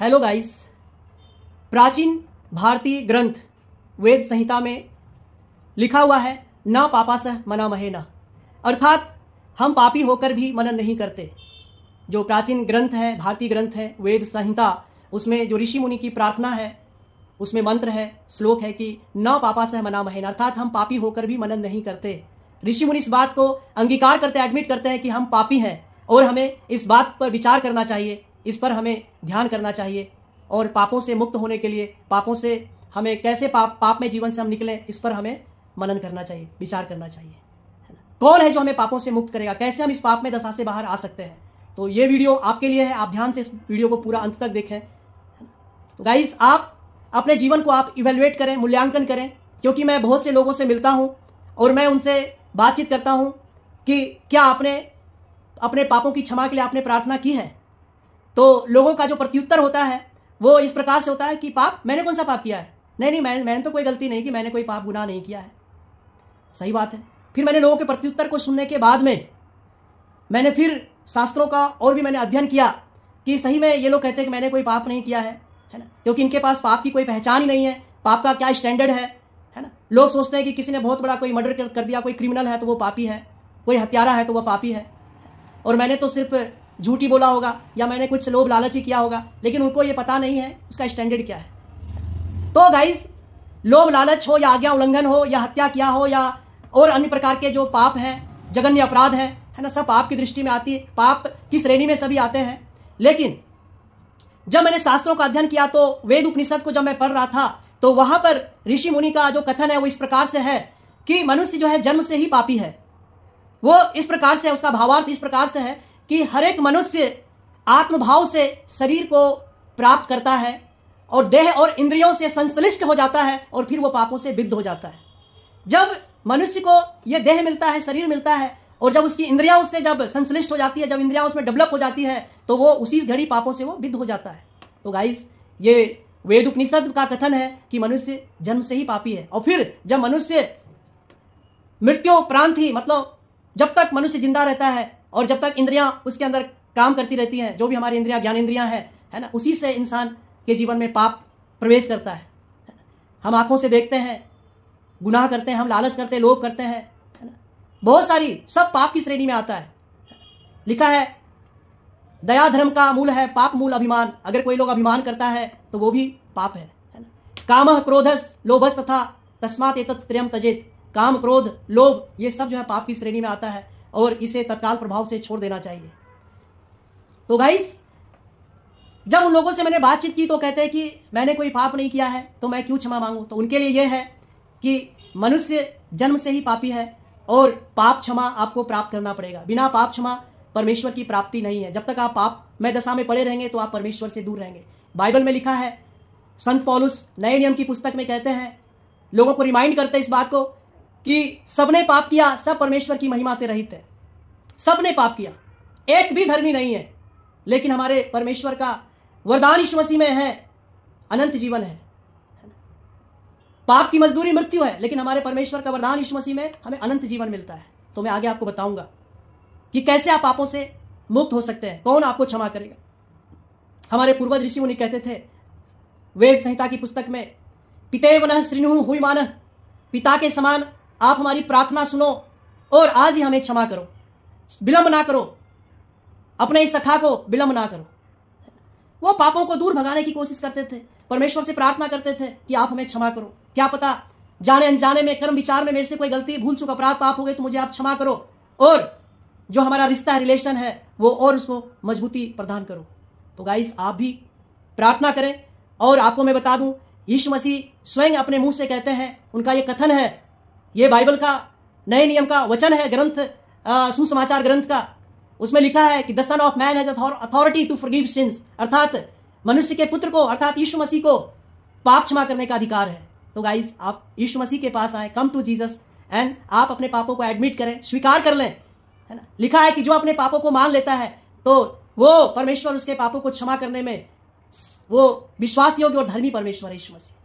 hello guys प्राचीन भारतीय ग्रंथ वेद संहिता में लिखा हुआ है ना पापा सह मना महे ना अर्थात हम पापी होकर भी मनन नहीं करते जो प्राचीन ग्रंथ है भारतीय ग्रंथ है वेद संहिता उसमें जो ऋषि मुनि की प्रार्थना है उसमें मंत्र है श्लोक है कि ना पापा सह मना महे ना अर्थात हम पापी होकर भी मनन नहीं करते ऋषि मुनि इस बात को अंगीकार करते एडमिट करते हैं कि हम पापी हैं और हमें इस बात पर विचार करना चाहिए इस पर हमें ध्यान करना चाहिए और पापों से मुक्त होने के लिए पापों से हमें कैसे पाप पाप में जीवन से हम निकलें इस पर हमें मनन करना चाहिए विचार करना चाहिए है ना कौन है जो हमें पापों से मुक्त करेगा कैसे हम इस पाप में दशा से बाहर आ सकते हैं तो ये वीडियो आपके लिए है आप ध्यान से इस वीडियो को पूरा अंत तक देखें तो गाइज आप अपने जीवन को आप इवेलुएट करें मूल्यांकन करें क्योंकि मैं बहुत से लोगों से मिलता हूँ और मैं उनसे बातचीत करता हूँ कि क्या आपने अपने पापों की क्षमा के लिए आपने प्रार्थना की है तो लोगों का जो प्रत्युत्तर होता है वो इस प्रकार से होता है कि पाप मैंने कौन सा पाप किया है नहीं नहीं मैंने मैंने तो कोई गलती नहीं की मैंने कोई पाप गुनाह नहीं किया है सही बात है फिर मैंने लोगों के प्रत्युत्तर को सुनने के बाद में मैंने फिर शास्त्रों का और भी मैंने अध्ययन किया कि सही में ये लोग कहते हैं कि मैंने कोई पाप नहीं किया है है ना क्योंकि इनके पास पाप की कोई पहचान ही नहीं है पाप का क्या स्टैंडर्ड है है ना लोग सोचते हैं कि किसी ने बहुत बड़ा कोई मर्डर कर, कर दिया कोई क्रिमिनल है तो वो पापी है कोई हत्यारा है तो वह पापी है और मैंने तो सिर्फ झूठी बोला होगा या मैंने कुछ लोभ लालच ही किया होगा लेकिन उनको ये पता नहीं है उसका स्टैंडर्ड क्या है तो गाइज लोभ लालच हो या आज्ञा उल्लंघन हो या हत्या किया हो या और अन्य प्रकार के जो पाप हैं जघन्य अपराध हैं है ना सब पाप की दृष्टि में आती है पाप की श्रेणी में सभी आते हैं लेकिन जब मैंने शास्त्रों का अध्ययन किया तो वेद उपनिषद को जब मैं पढ़ रहा था तो वहाँ पर ऋषि मुनि का जो कथन है वो इस प्रकार से है कि मनुष्य जो है जन्म से ही पापी है वो इस प्रकार से है उसका भावार्थ इस प्रकार से है कि हर एक मनुष्य आत्मभाव से शरीर को प्राप्त करता है और देह और इंद्रियों से संश्लिष्ट हो जाता है और फिर वो पापों से विद्ध हो जाता है जब मनुष्य को यह देह मिलता है शरीर मिलता है और जब उसकी इंद्रिया उससे जब संश्लिष्ट हो जाती है जब इंद्रिया उसमें डेवलप हो जाती है तो वो उसी घड़ी पापों से वो विद्ध हो जाता है तो गाइस ये वेद उपनिषद का कथन है कि मनुष्य जन्म से ही पापी है और फिर जब मनुष्य मृत्यु प्रांत ही मतलब जब तक मनुष्य जिंदा रहता है और जब तक इंद्रियां उसके अंदर काम करती रहती हैं जो भी हमारी इंद्रियां ज्ञान इंद्रियां हैं है ना उसी से इंसान के जीवन में पाप प्रवेश करता है हम आँखों से देखते हैं गुनाह करते हैं हम लालच करते हैं लोभ करते हैं है ना बहुत सारी सब पाप की श्रेणी में आता है लिखा है दया धर्म का मूल है पाप मूल अभिमान अगर कोई लोग अभिमान करता है तो वो भी पाप है काम क्रोधस लोभस तथा तस्मात एत त्रियम तजेत काम क्रोध लोभ ये सब जो है पाप की श्रेणी में आता है और इसे तत्काल प्रभाव से छोड़ देना चाहिए तो गाइस जब उन लोगों से मैंने बातचीत की तो कहते हैं कि मैंने कोई पाप नहीं किया है तो मैं क्यों क्षमा मांगू तो उनके लिए यह है कि मनुष्य जन्म से ही पापी है और पाप क्षमा आपको प्राप्त करना पड़ेगा बिना पाप क्षमा परमेश्वर की प्राप्ति नहीं है जब तक आप पाप में दशा में पड़े रहेंगे तो आप परमेश्वर से दूर रहेंगे बाइबल में लिखा है संत पॉलुस नए नियम की पुस्तक में कहते हैं लोगों को रिमाइंड करते हैं इस बात को कि सबने पाप किया सब परमेश्वर की महिमा से रहित है सबने पाप किया एक भी धर्मी नहीं है लेकिन हमारे परमेश्वर का वरदान इस मसीह में है अनंत जीवन है पाप की मजदूरी मृत्यु है लेकिन हमारे परमेश्वर का वरदान इस मसीह में हमें अनंत जीवन मिलता है तो मैं आगे आपको बताऊंगा कि कैसे आप पापों से मुक्त हो सकते हैं कौन आपको क्षमा करेगा हमारे पूर्वज ऋषि मुनि कहते थे वेद संहिता की पुस्तक में पिते न श्रीनु हुई मानह पिता के समान आप हमारी प्रार्थना सुनो और आज ही हमें क्षमा करो विलंब ना करो अपने इस सखा को विलंब ना करो वो पापों को दूर भगाने की कोशिश करते थे परमेश्वर से प्रार्थना करते थे कि आप हमें क्षमा करो क्या पता जाने अनजाने में कर्म विचार में मेरे से कोई गलती भूल चुका अपराध पाप हो गए तो मुझे आप क्षमा करो और जो हमारा रिश्ता है रिलेशन है वो और उसको मजबूती प्रदान करो तो गाइस आप भी प्रार्थना करें और आपको मैं बता दूं यीशु मसीह स्वयं अपने मुंह से कहते हैं उनका ये कथन है ये बाइबल का नए नियम का वचन है ग्रंथ सुसमाचार ग्रंथ का उसमें लिखा है कि the son of man has authority to forgive sins अर्थात मनुष्य के पुत्र को अर्थात यीशु मसीह को पाप क्षमा करने का अधिकार है तो गाइस आप यीशु मसीह के पास आए कम टू जीसस एंड आप अपने पापों को एडमिट करें स्वीकार कर लें है ना लिखा है कि जो अपने पापों को मान लेता है तो वो परमेश्वर उसके पापों को क्षमा करने में वो विश्वास योग्य और धर्मी परमेश्वर यीशु मसीह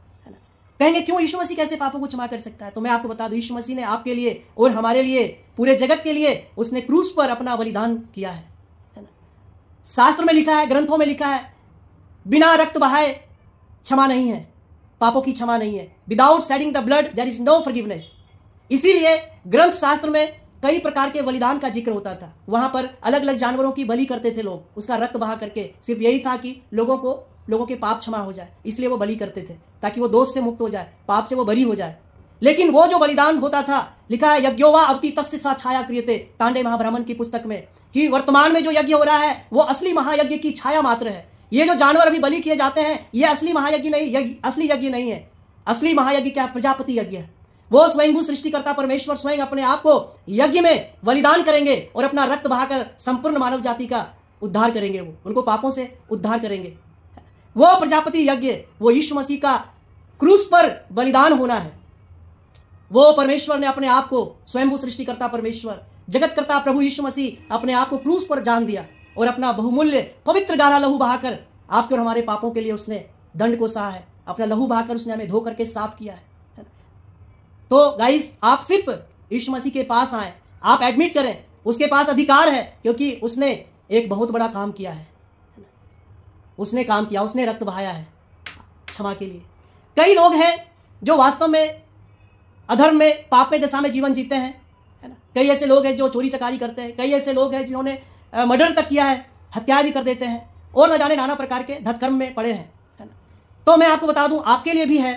कहेंगे क्यों यीशु मसीह कैसे पापों को क्षमा कर सकता है तो मैं आपको बता दूं यीशु मसीह ने आपके लिए और हमारे लिए पूरे जगत के लिए उसने क्रूस पर अपना बलिदान किया है शास्त्र में लिखा है ग्रंथों में लिखा है बिना रक्त बहाए क्षमा नहीं है पापों की क्षमा नहीं है without shedding the blood there is no forgiveness इसीलिए ग्रंथ शास्त्र में कई प्रकार के बलिदान का जिक्र होता था वहां पर अलग अलग जानवरों की बलि करते थे लोग उसका रक्त बहा करके सिर्फ यही था कि लोगों को लोगों के पाप क्षमा हो जाए इसलिए वो बलि करते थे ताकि वो दोष से मुक्त हो जाए पाप से वो बरी हो जाए लेकिन वो जो बलिदान होता था लिखा है यज्ञोवा अवती तस्य सा छाया क्रियते तांडे महाभ्रमण की पुस्तक में कि वर्तमान में जो यज्ञ हो रहा है वो असली महायज्ञ की छाया मात्र है ये जो जानवर अभी बलि किए जाते हैं ये असली महायज्ञ नहीं यज्ञ असली यज्ञ नहीं है असली महायज्ञ क्या प्रजापति यज्ञ है वो स्वयंभू सृष्टिकर्ता परमेश्वर स्वयं अपने आप को यज्ञ में बलिदान करेंगे और अपना रक्त बहाकर संपूर्ण मानव जाति का उद्धार करेंगे वो उनको पापों से उद्धार करेंगे वह प्रजापति यज्ञ वो यीशु मसीह का क्रूस पर बलिदान होना है वो परमेश्वर ने अपने आप को स्वयंभू सृष्टिकर्ता परमेश्वर जगतकर्ता प्रभु यीशु मसीह अपने आप को क्रूस पर जान दिया और अपना बहुमूल्य पवित्र गाढ़ा लहू बहाकर आपके और हमारे पापों के लिए उसने दंड को सहा है अपना लहू बहाकर उसने हमें धो करके साफ किया है तो गाइस आप सिर्फ यीशु मसीह के पास आए आप एडमिट करें उसके पास अधिकार है क्योंकि उसने एक बहुत बड़ा काम किया है उसने काम किया उसने रक्त बहाया है क्षमा के लिए कई लोग हैं जो वास्तव में अधर्म में पाप में दशा में जीवन जीते हैं है ना कई ऐसे लोग हैं जो चोरी चकारी करते हैं कई ऐसे लोग हैं जिन्होंने मर्डर तक किया है हत्या भी कर देते हैं और न जाने नाना प्रकार के धतकर्म में पड़े हैं है ना तो मैं आपको बता दूं आपके लिए भी है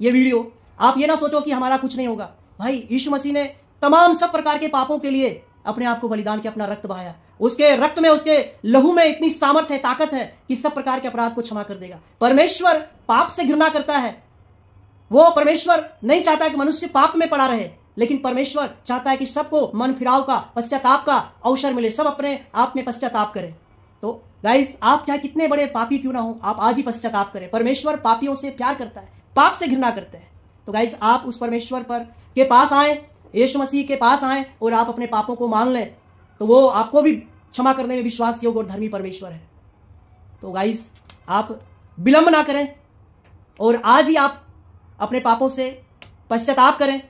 ये वीडियो आप ये ना सोचो कि हमारा कुछ नहीं होगा भाई यीशु मसीह ने तमाम सब प्रकार के पापों के लिए अपने आप को बलिदान के अपना रक्त बहाया उसके रक्त में उसके लहू में इतनी सामर्थ्य है ताकत है कि सब प्रकार के अपराध को क्षमा कर देगा परमेश्वर पाप से घृणा करता है वो परमेश्वर नहीं चाहता कि मनुष्य पाप में पड़ा रहे लेकिन परमेश्वर चाहता है कि सबको मन फिराव का पश्चाताप का अवसर मिले सब अपने आप में पश्चाताप करें तो गाइस आप चाहे कितने बड़े पापी क्यों ना हो आप आज ही पश्चाताप करें परमेश्वर पापियों से प्यार करता है पाप से घृणा करते हैं तो गाइस आप उस परमेश्वर पर के पास आए यीशु मसीह के पास आए और आप अपने पापों को मान लें तो वो आपको भी क्षमा करने में विश्वास योग और धर्मी परमेश्वर है तो गाइस आप विलंब ना करें और आज ही आप अपने पापों से पश्चाताप करें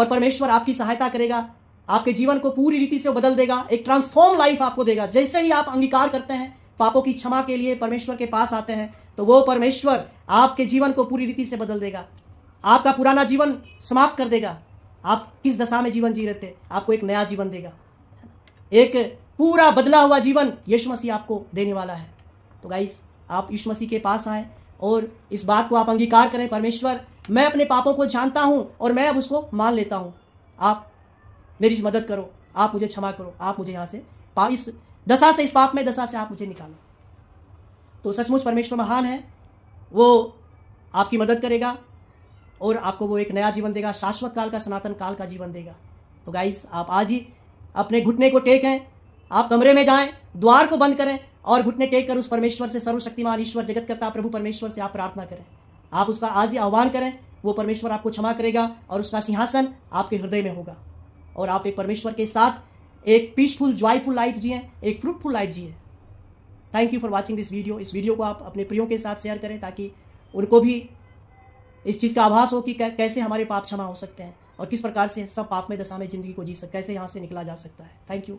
और परमेश्वर आपकी सहायता करेगा आपके जीवन को पूरी रीति से बदल देगा एक ट्रांसफॉर्म लाइफ आपको देगा जैसे ही आप अंगीकार करते हैं पापों की क्षमा के लिए परमेश्वर के पास आते हैं तो वो परमेश्वर आपके जीवन को पूरी रीति से बदल देगा आपका पुराना जीवन समाप्त कर देगा आप किस दशा में जीवन जी रहे थे आपको एक नया जीवन देगा एक पूरा बदला हुआ जीवन यीशु मसीह आपको देने वाला है तो गाइस आप यीशु मसीह के पास आए और इस बात को आप अंगीकार करें परमेश्वर मैं अपने पापों को जानता हूँ और मैं अब उसको मान लेता हूँ आप मेरी मदद करो आप मुझे क्षमा करो आप मुझे यहाँ से इस दशा से इस पाप में दशा से आप मुझे निकालो तो सचमुच परमेश्वर महान है वो आपकी मदद करेगा और आपको वो एक नया जीवन देगा शाश्वत काल का सनातन काल का जीवन देगा तो गाइस आप आज ही अपने घुटने को टेकें आप कमरे में जाएं द्वार को बंद करें और घुटने टेक कर उस परमेश्वर से सर्वशक्तिमान ईश्वर जगत करता प्रभु परमेश्वर से आप प्रार्थना करें आप उसका आज ही आह्वान करें वो परमेश्वर आपको क्षमा करेगा और उसका सिंहासन आपके हृदय में होगा और आप एक परमेश्वर के साथ एक पीसफुल जॉयफुल लाइफ जिए एक फ्रूटफुल लाइफ जिए thank you for watching this video इस वीडियो को आप अपने प्रियो के साथ शेयर करें ताकि उनको भी इस चीज़ का आभास हो कि कैसे हमारे पाप क्षमा हो सकते हैं और किस प्रकार से सब पाप में दशा में जिंदगी को जी सकते कैसे यहाँ से निकला जा सकता है थैंक यू